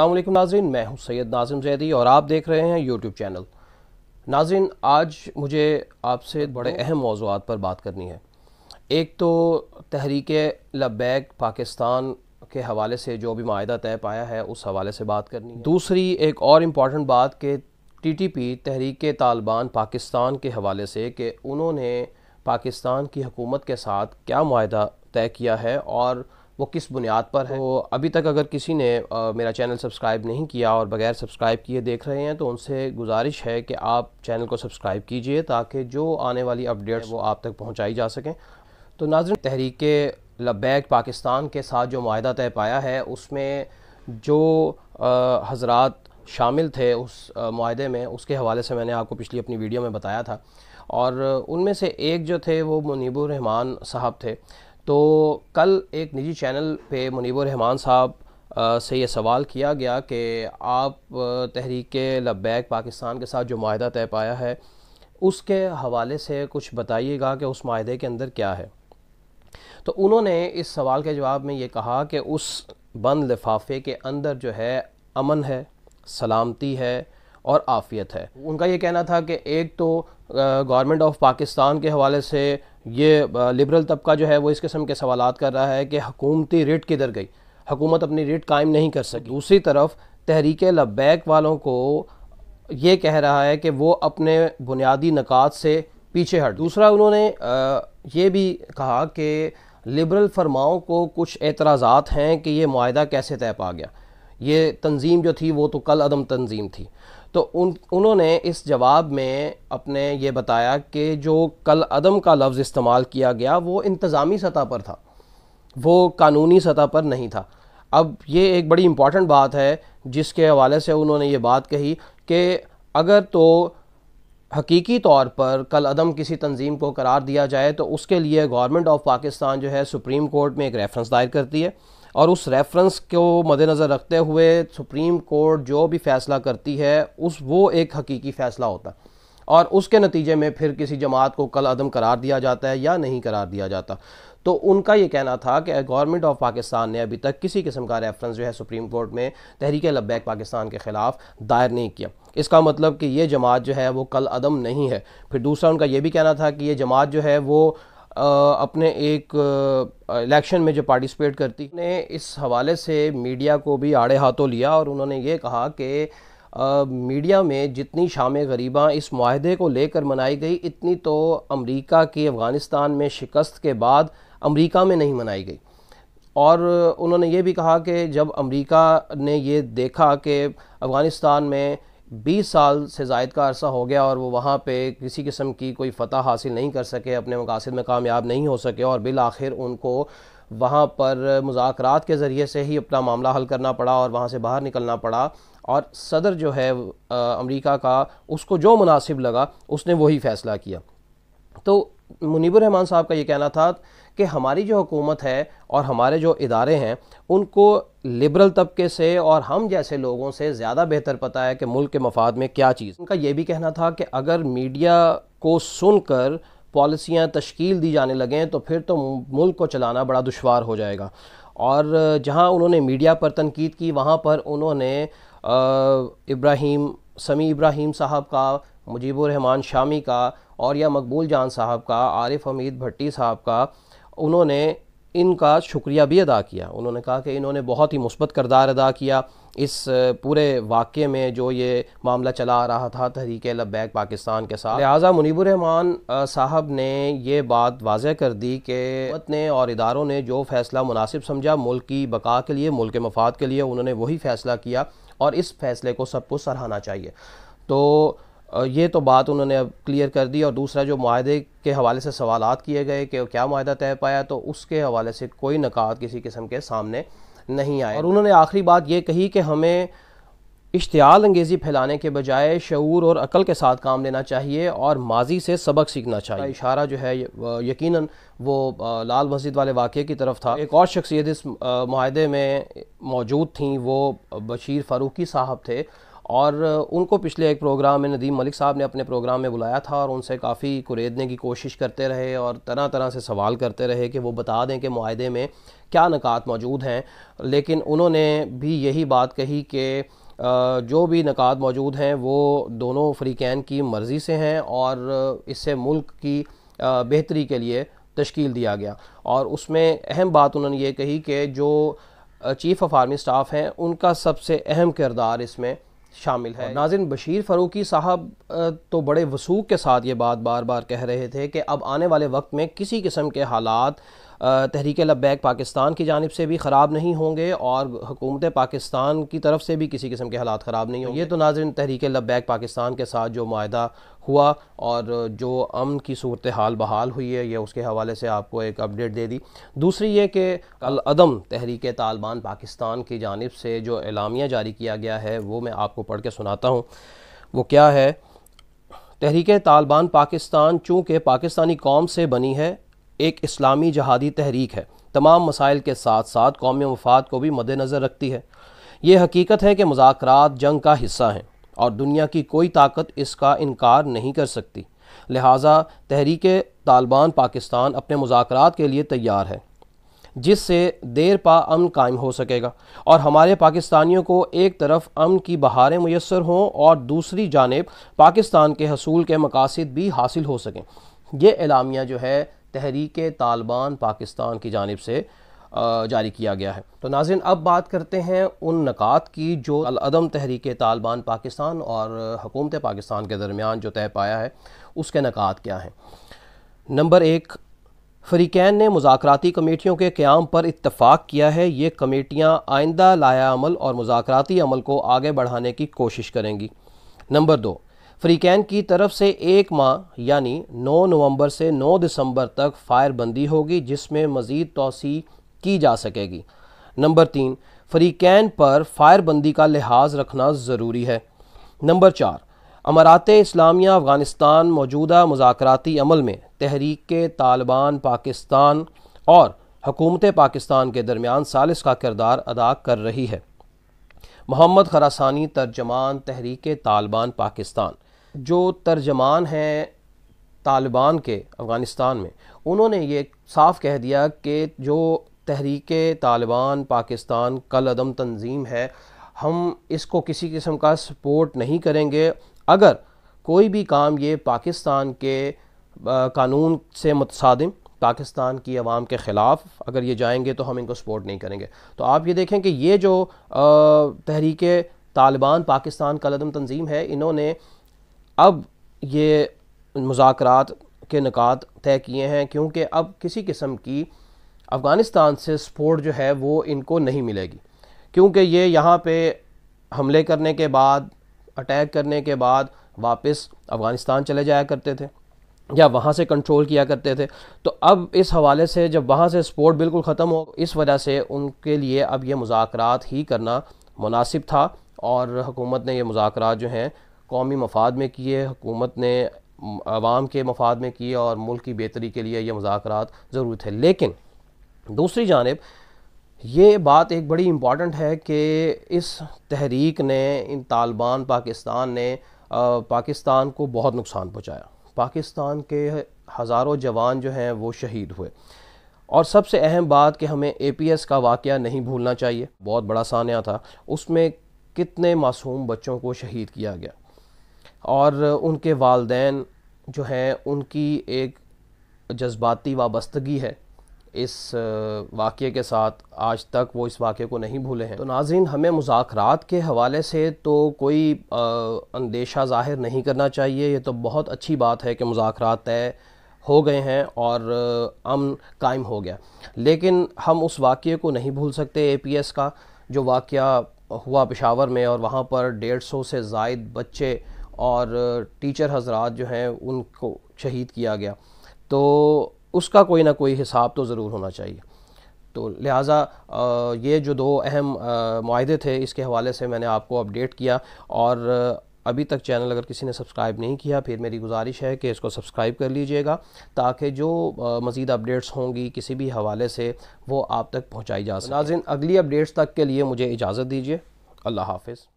असलम नाजरीन मैं हूं सैयद नाजिम जैदी और आप देख रहे हैं यूट्यूब चैनल नाजिन आज मुझे आपसे बड़े हम्म। अहम मौजूद पर बात करनी है एक तो तहरीक लबैक पाकिस्तान के हवाले से जो भी माहा तय पाया है उस हवाले से बात करनी है दूसरी एक और इम्पॉर्टेंट बात कि T T P Tehrik Taliban Pakistan के हवाले से कि उन्होंने पाकिस्तान की हुकूमत के साथ क्या माह तय किया है और वो किस बुनियाद पर है तो अभी तक अगर किसी ने आ, मेरा चैनल सब्सक्राइब नहीं किया और बगैर सब्सक्राइब किए देख रहे हैं तो उनसे गुजारिश है कि आप चैनल को सब्सक्राइब कीजिए ताकि जो आने वाली अपडेट्स वो आप तक पहुँचाई जा सकें तो नाजर तहरीक लबैक पाकिस्तान के साथ जो माहा तय पाया है उसमें जो हजरात शामिल थे उस माहे में उसके हवाले से मैंने आपको पिछली अपनी वीडियो में बताया था और उनमें से एक जो थे वो मुनीबरहमान साहब थे तो कल एक निजी चैनल पे मुनीब रहमान साहब से ये सवाल किया गया कि आप तहरीक लब्बैक पाकिस्तान के साथ जो माहा तय पाया है उसके हवाले से कुछ बताइएगा कि उस माहे के अंदर क्या है तो उन्होंने इस सवाल के जवाब में ये कहा कि उस बंद लिफाफे के अंदर जो है अमन है सलामती है और आफियत है उनका ये कहना था कि एक तो गवर्नमेंट ऑफ पाकिस्तान के हवाले से ये लिबरल तबका जो है वो इस किस्म के सवाल कर रहा है कि हकूमती रेट किधर गई हुकूमत अपनी रेट कायम नहीं कर सकी दूसरी तरफ तहरीक लबैक वालों को ये कह रहा है कि वो अपने बुनियादी नकात से पीछे हट दूसरा उन्होंने ये भी कहा कि लिबरल फरमाओं को कुछ एतराज़ात हैं कि ये माहा कैसे तय पा गया ये तंजीम जो थी वो तो कल अदम तंजीम थी तो उन उन्होंने इस जवाब में अपने ये बताया कि जो कल अदम का लफ्ज़ इस्तेमाल किया गया वो इंतज़ामी सतह पर था वो कानूनी सतह पर नहीं था अब ये एक बड़ी इम्पॉर्टेंट बात है जिसके हवाले से उन्होंने ये बात कही कि अगर तो हकीकी तौर पर कल अदम किसी तंजीम को करार दिया जाए तो उसके लिए गवर्नमेंट ऑफ पाकिस्तान जो है सुप्रीम कोर्ट में एक रेफरेंस दायर करती है और उस रेफरेंस को मद्देनज़र रखते हुए सुप्रीम कोर्ट जो भी फ़ैसला करती है उस वो एक हकीकी फ़ैसला होता है और उसके नतीजे में फिर किसी जमात को कल अदम करार दिया जाता है या नहीं करार दिया जाता तो उनका ये कहना था कि गवर्नमेंट ऑफ पाकिस्तान ने अभी तक किसी किस्म का रेफरेंस जो है सुप्रीम कोर्ट में तहरीक लब्बैक पाकिस्तान के ख़िलाफ़ दायर नहीं किया इसका मतलब कि ये जमात जो है वो कल अदम नहीं है फिर दूसरा उनका ये भी कहना था कि ये जमात जो है वो अपने एक इलेक्शन में जो पार्टिसिपेट करती ने इस हवाले से मीडिया को भी आड़े हाथों लिया और उन्होंने ये कहा कि मीडिया में जितनी शाम गरीबा इस माहदे को लेकर मनाई गई इतनी तो अमेरिका की अफ़गानिस्तान में शिकस्त के बाद अमेरिका में नहीं मनाई गई और उन्होंने ये भी कहा कि जब अमेरिका ने ये देखा कि अफ़गानिस्तान में बीस साल से जायद का अरसा हो गया और वो वहाँ पे किसी किस्म की कोई फतह हासिल नहीं कर सके अपने मकासद में कामयाब नहीं हो सके और बिल आखिर उनको वहाँ पर मुजाकर के ज़रिए से ही अपना मामला हल करना पड़ा और वहाँ से बाहर निकलना पड़ा और सदर जो है अमेरिका का उसको जो मुनासिब लगा उसने वही फ़ैसला किया तो रहमान साहब का ये कहना था कि हमारी जो हुकूमत है और हमारे जो इदारे हैं उनको लिबरल तबके से और हम जैसे लोगों से ज़्यादा बेहतर पता है कि मुल्क के मफाद में क्या चीज़ उनका ये भी कहना था कि अगर मीडिया को सुनकर पॉलिसियाँ तश्कील दी जाने लगें तो फिर तो मुल्क को चलाना बड़ा दुशवार हो जाएगा और जहाँ उन्होंने मीडिया पर तनकीद की वहाँ पर उन्होंने इब्राहिम समी इब्राहिम साहब का मुजीबरहमान शामी का और या मकबूल जान साहब का आरिफ हमीद भट्टी साहब का उन्होंने इनका शुक्रिया भी अदा किया उन्होंने कहा कि इन्होंने बहुत ही मुस्बत करदार अदा किया इस पूरे वाक़े में जो ये मामला चला आ रहा था तहरीक लबैक पाकिस्तान के साथ लिहाजा मुनीबरहमान साहब ने ये बात वाजह कर दी कि ने और इदारों ने जो फ़ैसला मुनासिब समझा मुल्क की बका के लिए मुल्क मफाद के लिए उन्होंने वही फ़ैसला किया और इस फ़ैसले को सबको सराहना चाहिए तो ये तो बात उन्होंने अब क्लियर कर दी और दूसरा जो माहे के हवाले से सवाल किए गए कि क्या माहा तय पाया तो उसके हवाले से कोई नकात किसी किस्म के सामने नहीं आए और उन्होंने आखिरी बात ये कही कि हमें इश्तियाल अंगेज़ी फैलाने के बजाय शूर और अकल के साथ काम लेना चाहिए और माजी से सबक सीखना चाहिए इशारा जो है यकीनन वो लाल मस्जिद वाले वाक़े की तरफ था एक और शख्सियत इस माहे में मौजूद थी वो बशीर फ़ारूकी साहब थे और उनको पिछले एक प्रोग्राम में नदीम मलिक साहब ने अपने प्रोग्राम में बुलाया था और उनसे काफ़ी कुरेदने की कोशिश करते रहे और तरह तरह से सवाल करते रहे कि वो बता दें कि माहदे में क्या नकात मौजूद हैं लेकिन उन्होंने भी यही बात कही कि जो भी नकात मौजूद हैं वो दोनों फ्रीकैन की मर्ज़ी से हैं और इससे मुल्क की बेहतरी के लिए तश्कील दिया गया और उसमें अहम बात उन्होंने ये कही कि जो चीफ़ ऑफ आर्मी स्टाफ हैं उनका सबसे अहम किरदार इसमें शामिल है नाजिन बशीर फ़रूकी साहब तो बड़े वसूख के साथ ये बात बार बार कह रहे थे कि अब आने वाले वक्त में किसी किस्म के हालात तहरीक लब्बैक पाकिस्तान की जानब से भी ख़राब नहीं होंगे और हुकूमत पाकिस्तान की तरफ से भी किसी किस्म के हालात ख़राब नहीं होंगे ये तो नाजन तहरीक लब्बैक पाकिस्तान के साथ जो माहा हुआ और जो अमन की सूरत हाल बहाल हुई है यह उसके हवाले से आपको एक अपडेट दे दी दूसरी ये कि अलअदम तहरीक तालबान पाकिस्तान की जानब से जो एलामिया जारी किया गया है वो मैं आपको पढ़ के सुनाता हूँ वो क्या है तहरीक तालबान पाकिस्तान चूँकि पाकिस्तानी कौम से बनी है एक इस्लामी जहादी तहरीक है तमाम मसाइल के साथ साथ कौमी मफाद को भी मद्नज़र रखती है ये हकीकत है कि मुजाकर जंग का हिस्सा हैं और दुनिया की कोई ताकत इसका इनकार नहीं कर सकती लिहाजा तहरीक तालिबान पाकिस्तान अपने मुजाकर के लिए तैयार है जिससे देर पा अमन कायम हो सकेगा और हमारे पाकिस्तानियों को एक तरफ अमन की बहारें मैसर हों और दूसरी जानब पाकिस्तान के हसूल के मकासद भी हासिल हो सकें यह एलामिया जो है तहरीक तालिबान पाकिस्तान की जानब से जारी किया गया है तो नाजिन अब बात करते हैं उन नक़ात की जो अलअदम तहरीक तालिबान पाकिस्तान और हुकूमत पाकिस्तान के दरमियान जो तय पाया है उसके नक़ात क्या हैं नंबर एक फरीकैन ने मुजाकराती कमेटियों के क्याम पर इतफ़ाक़ किया है ये कमेटियाँ आइंदा लाया अमल और मुजाकराती अमल को आगे बढ़ाने की कोशिश करेंगी नंबर दो फ्रीकैन की तरफ से एक माह यानी 9 नवंबर से 9 दिसंबर तक फायरबंदी होगी जिसमें मज़ीद तोसी की जा सकेगी नंबर तीन फ्रीकैन पर फायरबंदी का लिहाज रखना ज़रूरी है नंबर चार अमारात इस्लामिया अफ़गानिस्तान मौजूदा मुजाकती अमल में तहरीक तालिबान पाकिस्तान और हकूमत पाकिस्तान के दरमियान सालिस का किरदार अदा कर रही है मोहम्मद खरासानी तर्जमान तहरीक तालिबान पाकिस्तान जो तर्जमान हैं तालिबान के अफ़गानिस्तान में उन्होंने ये साफ कह दिया कि जो तहरीक तालिबान पाकिस्तान कल अदम तंजीम है हम इसको किसी किस्म का सपोर्ट नहीं करेंगे अगर कोई भी काम ये पाकिस्तान के कानून से मुतसादम पाकिस्तान की आवाम के ख़िलाफ़ अगर ये जाएंगे तो हम इनको सपोर्ट नहीं करेंगे तो आप ये देखें कि ये जो तहरीक तालिबान पाकिस्तान कलदम तंजीम है इन्होंने अब ये मुजाकर के निकात तय किए हैं क्योंकि अब किसी किस्म की अफ़गानिस्तान से सपोर्ट जो है वो इनको नहीं मिलेगी क्योंकि ये यहाँ पे हमले करने के बाद अटैक करने के बाद वापस अफ़गानिस्तान चले जाया करते थे या वहाँ से कंट्रोल किया करते थे तो अब इस हवाले से जब वहाँ से सपोर्ट बिल्कुल ख़त्म हो इस वजह से उनके लिए अब ये मुजाकर ही करना मुनासिब था और हुकूमत ने ये मुजाकर जो हैं कौमी मफाद में किए हुकूमत ने आवाम के मफाद में किए और मुल्क की बेहतरी के लिए ये मुजाकर ज़रूर थे लेकिन दूसरी जानब ये बात एक बड़ी इम्पॉटेंट है कि इस तहरीक ने इन तालिबान पाकिस्तान ने आ, पाकिस्तान को बहुत नुकसान पहुँचाया पाकिस्तान के हज़ारों जवान जो हैं वो शहीद हुए और सबसे अहम बात कि हमें ए पी एस का वाक़ नहीं भूलना चाहिए बहुत बड़ा सानिया था उसमें कितने मासूम बच्चों को शहीद किया गया और उनके वालदेन जो हैं उनकी एक जज्बाती वाबस्तगी है इस वाक्य के साथ आज तक वो इस वाक्य को नहीं भूले हैं तो नाज़रीन हमें मुजाकरात के हवाले से तो कोई अंदेशा ज़ाहिर नहीं करना चाहिए ये तो बहुत अच्छी बात है कि मुजाकरात तय हो गए हैं और अमन कायम हो गया लेकिन हम उस वाक्य को नहीं भूल सकते ए पी एस का जो वाक़ हुआ पेशावर में और वहाँ पर डेढ़ सौ से जायद बच्चे और टीचर हजरात जो हैं उनको शहीद किया गया तो उसका कोई ना कोई हिसाब तो ज़रूर होना चाहिए तो लिहाजा ये जो दो अहम माहे थे इसके हवाले से मैंने आपको अपडेट किया और अभी तक चैनल अगर किसी ने सब्सक्राइब नहीं किया फिर मेरी गुजारिश है कि इसको सब्सक्राइब कर लीजिएगा ताकि जो मज़ीद अपडेट्स होंगी किसी भी हवाले से वो आप तक पहुँचाई जा सके नाजिन अगली अपडेट्स तक के लिए मुझे इजाज़त दीजिए अल्लाह हाफिज़